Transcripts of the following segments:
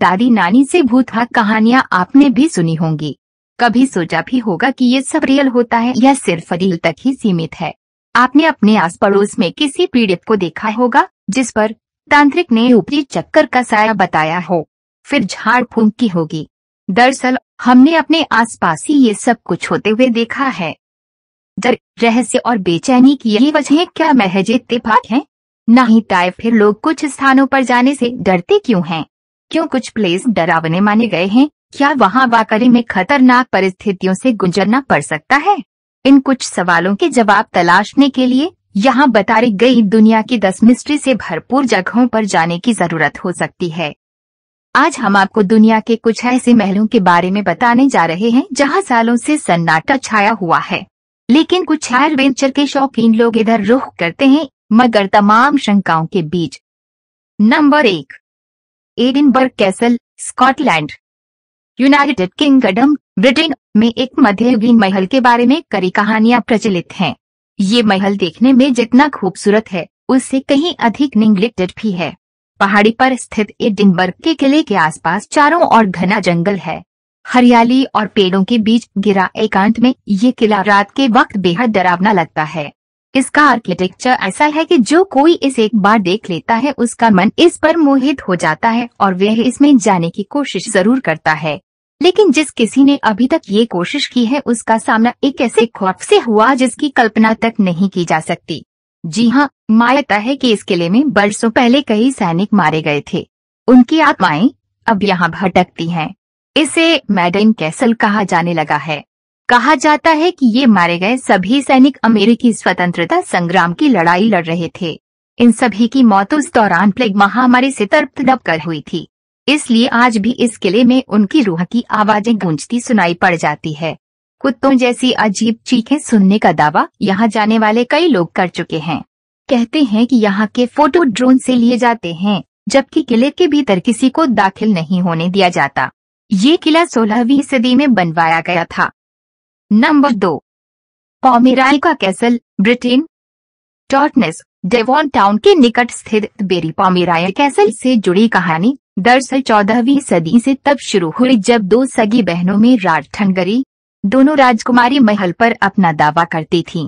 दादी नानी से भूत हाथ कहानियाँ आपने भी सुनी होंगी कभी सोचा भी होगा कि ये सब रियल होता है या सिर्फ रियल तक ही सीमित है आपने अपने आस पड़ोस में किसी पीड़ित को देखा होगा जिस पर तांत्रिक ने ऊपरी चक्कर का साया बताया हो फिर झाड़ फूंक की होगी दरअसल हमने अपने आसपास ही ये सब कुछ होते हुए देखा है डर रहस्य और बेचैनी की यही वजह क्या महज इतफाक है ना ही फिर लोग कुछ स्थानों पर जाने से डरते क्यों हैं क्यों कुछ प्लेस डरावने माने गए हैं क्या वहाँ वाकरी में खतरनाक परिस्थितियों से गुजरना पड़ सकता है इन कुछ सवालों के जवाब तलाशने के लिए यहाँ बताई गई दुनिया की दस मिस्ट्री से भरपूर जगहों पर जाने की जरूरत हो सकती है आज हम आपको दुनिया के कुछ ऐसे महलों के बारे में बताने जा रहे हैं जहाँ सालों से सन्नाटा छाया हुआ है लेकिन कुछ एडवेंचर के शौकीन लोग इधर रुख करते हैं मगर तमाम शंकाओं के बीच नंबर एक Edinburgh castle Scotland United Kingdom Britain में एक मध्ययुगीन महल के बारे में कई कहानियां प्रचलित हैं ये महल देखने में जितना खूबसूरत है उससे कहीं अधिक निग्लेक्टेड भी है पहाड़ी पर स्थित एडिनबर्ग के किले के आसपास चारों ओर घना जंगल है हरियाली और पेड़ों के बीच गिरा एकांत में ये किला रात के वक्त बेहद डरावना लगता है इसका आर्किटेक्चर ऐसा है कि जो कोई इसे एक बार देख लेता है उसका मन इस पर मोहित हो जाता है और वह इसमें जाने की कोशिश जरूर करता है लेकिन जिस किसी ने अभी तक ये कोशिश की है उसका सामना एक ऐसे खौफ से हुआ जिसकी कल्पना तक नहीं की जा सकती जी हाँ मान्यता है कि इस किले में बरसों पहले कई सैनिक मारे गए थे उनकी आत्माएं अब यहाँ भटकती हैं। इसे मैडन कैसल कहा जाने लगा है कहा जाता है कि ये मारे गए सभी सैनिक अमेरिकी स्वतंत्रता संग्राम की लड़ाई लड़ रहे थे इन सभी की मौत उस दौरान प्लेग महामारी से तड़प तड़प कर हुई थी इसलिए आज भी इस किले में उनकी रूह की आवाजें गूंजती सुनाई पड़ जाती है कुत्तों जैसी अजीब चीखें सुनने का दावा यहाँ जाने वाले कई लोग कर चुके हैं कहते हैं कि यहाँ के फोटो ड्रोन से लिए जाते हैं जबकि किले के भीतर किसी को दाखिल नहीं होने दिया जाता ये किला सोलहवीं सदी में बनवाया गया था नंबर दो पॉमेराई का castle Britain Totnes Devon town के निकट स्थित बेरी पॉमेराय कैसल से जुड़ी कहानी दरअसल चौदहवीं सदी से तब शुरू हुई जब दो सगी बहनों में राजठनगरी दोनों राजकुमारी महल पर अपना दावा करती थीं।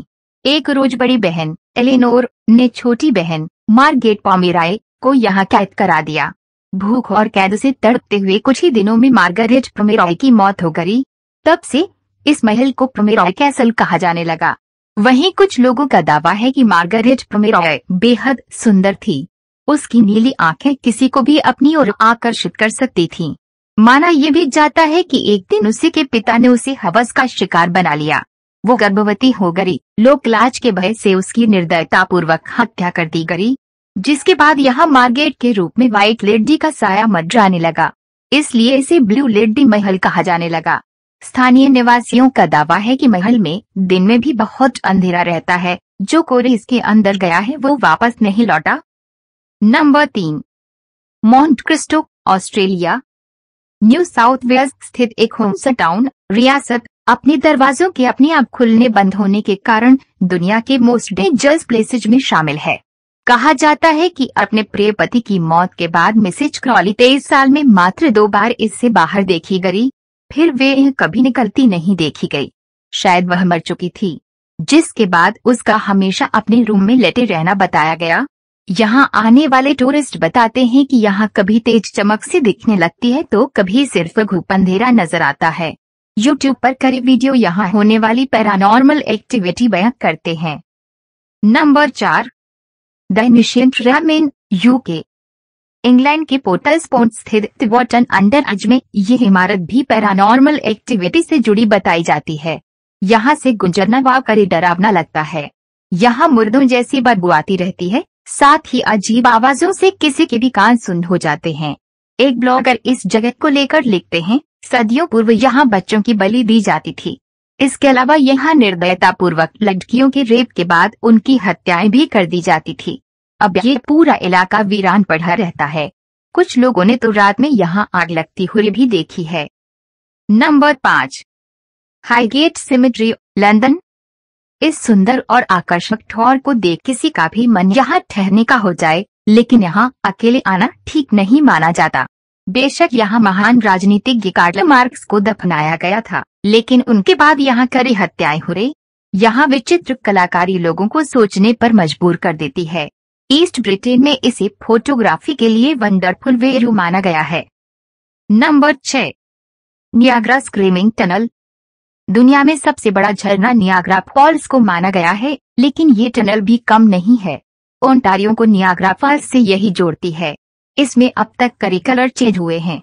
एक रोज बड़ी बहन एलिनोर ने छोटी बहन मार्गेट पॉमेराय को यहाँ कैद करा दिया भूख और कैद से तड़पते हुए कुछ ही दिनों में मार्गरेट पॉमेराय की मौत हो गई तब से इस महल को प्रमेरॉय कैसल कहा जाने लगा वहीं कुछ लोगों का दावा है कि मार्गरेट प्रमेरॉय बेहद सुंदर थी उसकी नीली आंखें किसी को भी अपनी ओर आकर्षित कर सकती थीं। माना यह भी जाता है कि एक दिन उसी के पिता ने उसे हवस का शिकार बना लिया वो गर्भवती हो गई लोकलाज लाज के भय से उसकी निर्दयता पूर्वक हत्या कर दी गई जिसके बाद यहाँ मार्गेट के रूप में व्हाइट लेडी का साया मत जाने लगा इसलिए इसे ब्लू लेडी महल कहा जाने लगा स्थानीय निवासियों का दावा है कि महल में दिन में भी बहुत अंधेरा रहता है जो कोरे इसके अंदर गया है वो वापस नहीं लौटा नंबर तीन Monte Cristo Australia New South Wales स्थित एक होमस टाउन रियासत अपने दरवाजों के अपने आप खुलने बंद होने के कारण दुनिया के मोस्ट डेंजरस प्लेसेज में शामिल है कहा जाता है कि अपने प्रिय पति की मौत के बाद मिसेज क्रॉली तेईस साल में मात्र दो बार इससे बाहर देखी गई फिर वे यह कभी निकलती नहीं देखी गई शायद वह मर चुकी थी जिसके बाद उसका हमेशा अपने रूम में लेटे रहना बताया गया यहाँ आने वाले टूरिस्ट बताते हैं कि यहाँ कभी तेज चमक से दिखने लगती है तो कभी सिर्फ घूप अंधेरा नजर आता है यूट्यूब पर करी वीडियो यहाँ होने वाली पैरानॉर्मल एक्टिविटी बयां करते हैं नंबर चार the ancient Ram Inn UK England के पोर्टल स्पोर्ट स्थित वॉटन अंडर अज में यह इमारत भी पैरानॉर्मल एक्टिविटी से जुड़ी बताई जाती है यहाँ से गुंजरना वाव करे डरावना लगता है यहाँ मुर्दों जैसी बदबू आती रहती है साथ ही अजीब आवाजों से किसी के भी कान सुन हो जाते हैं एक ब्लॉगर इस जगह को लेकर लिखते हैं सदियों पूर्व यहाँ बच्चों की बलि दी जाती थी इसके अलावा यहाँ निर्दयता पूर्वक लड़कियों के रेप के बाद उनकी हत्याएं भी कर दी जाती थी अब ये पूरा इलाका वीरान पड़ा रहता है कुछ लोगों ने तो रात में यहाँ आग लगती हुई भी देखी है नंबर पाँच हाईगेट सिमेट्री लंदन इस सुंदर और आकर्षक ठौर को देख किसी का भी मन यहाँ ठहरने का हो जाए लेकिन यहाँ अकेले आना ठीक नहीं माना जाता बेशक यहाँ महान राजनीतिज्ञ कार्ल मार्क्स को दफनाया गया था लेकिन उनके बाद यहाँ करी हत्याएं हो रही यहाँ विचित्र कलाकारी लोगों को सोचने पर मजबूर कर देती है ईस्ट ब्रिटेन में इसे फोटोग्राफी के लिए वंडरफुल वेरू माना गया है नंबर छह नियाग्रा स्क्रीमिंग टनल दुनिया में सबसे बड़ा झरना नियाग्रा फॉल्स को माना गया है लेकिन ये टनल भी कम नहीं है ओंटारियो को नियाग्रा फॉल्स से यही जोड़ती है इसमें अब तक कलर चेंज हुए हैं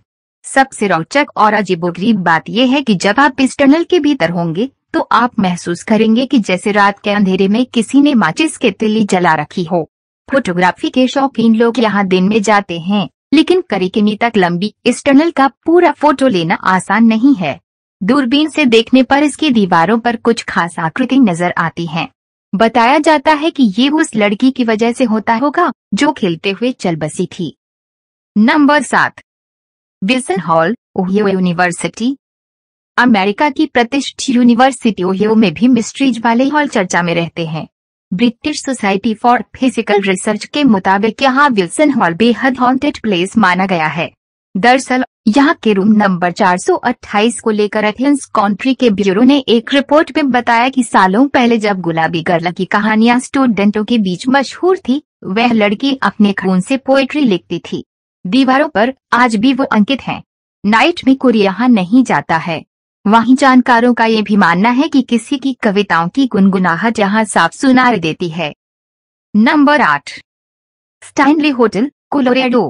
सबसे रोचक और अजीबोगरीब बात यह है कि जब आप इस टनल के भीतर होंगे तो आप महसूस करेंगे कि जैसे रात के अंधेरे में किसी ने माचिस के तिली जला रखी हो फोटोग्राफी के शौकीन लोग यहाँ दिन में जाते हैं लेकिन किमी तक लंबी इस टनल का पूरा फोटो लेना आसान नहीं है दूरबीन से देखने पर इसकी दीवारों पर कुछ खास आकृति नजर आती हैं। बताया जाता है कि ये उस लड़की की वजह से होता होगा जो खेलते हुए चल बसी थी नंबर सात Wilson Hall Ohio University America की प्रतिष्ठित यूनिवर्सिटी ओहियो में भी मिस्ट्रीज वाले हॉल चर्चा में रहते हैं British Society for Physical Research के मुताबिक यहाँ विल्सन हॉल बेहद हॉन्टेड प्लेस माना गया है दरअसल यहाँ के रूम नंबर 428 को लेकर एथेंस कंट्री के ब्यूरो ने एक रिपोर्ट में बताया कि सालों पहले जब गुलाबी गर्ल की कहानियाँ स्टूडेंटों के बीच मशहूर थी वह लड़की अपने खून से पोएट्री लिखती थी दीवारों पर आज भी वो अंकित है नाइट में कोरिया नहीं जाता है वहीं जानकारों का ये भी मानना है कि किसी की कविताओं की गुनगुनाहट यहाँ साफ सुनाई देती है नंबर आठ स्टैनली होटल कोलोरेडो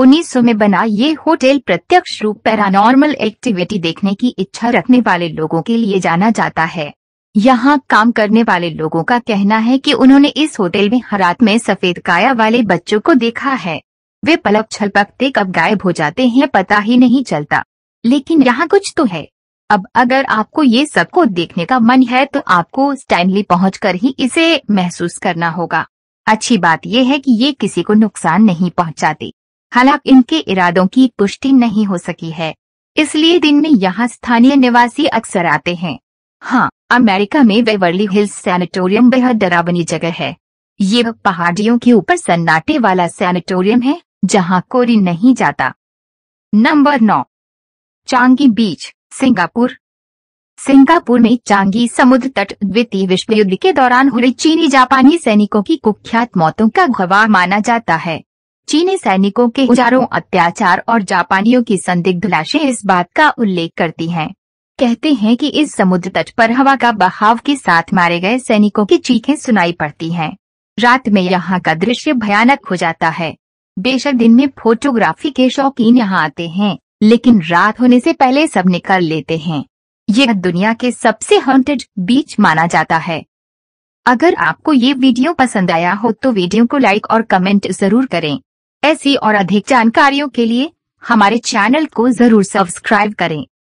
1900 में बना ये होटल प्रत्यक्ष रूप पैरानॉर्मल एक्टिविटी देखने की इच्छा रखने वाले लोगों के लिए जाना जाता है यहाँ काम करने वाले लोगों का कहना है कि उन्होंने इस होटल में हरात में सफेद काया वाले बच्चों को देखा है वे पलक छलपकते कब गायब हो जाते हैं पता ही नहीं चलता लेकिन यहाँ कुछ तो है अब अगर आपको ये सब को देखने का मन है तो आपको स्टैंडली पहुंचकर ही इसे महसूस करना होगा अच्छी बात यह है कि ये किसी को नुकसान नहीं पहुंचाते हालांकि इनके इरादों की पुष्टि नहीं हो सकी है इसलिए दिन में यहाँ स्थानीय निवासी अक्सर आते हैं हाँ अमेरिका में वेवर्ली हिल्स सैनिटोरियम बेहद डरावनी जगह है ये पहाड़ियों के ऊपर सन्नाटे वाला सैनिटोरियम है जहाँ कोरी नहीं जाता नंबर नौ चांगी बीच सिंगापुर सिंगापुर में चांगी समुद्र तट द्वितीय विश्व युद्ध के दौरान हुई चीनी जापानी सैनिकों की कुख्यात मौतों का गवाह माना जाता है चीनी सैनिकों के हजारों अत्याचार और जापानियों की संदिग्ध लाशें इस बात का उल्लेख करती हैं। कहते हैं कि इस समुद्र तट पर हवा का बहाव के साथ मारे गए सैनिकों की चीखें सुनाई पड़ती हैं। रात में यहाँ का दृश्य भयानक हो जाता है बेशक दिन में फोटोग्राफी के शौकीन यहाँ आते हैं लेकिन रात होने से पहले सब निकल लेते हैं ये दुनिया के सबसे हॉन्टेड बीच माना जाता है अगर आपको ये वीडियो पसंद आया हो तो वीडियो को लाइक और कमेंट जरूर करें ऐसी और अधिक जानकारियों के लिए हमारे चैनल को जरूर सब्सक्राइब करें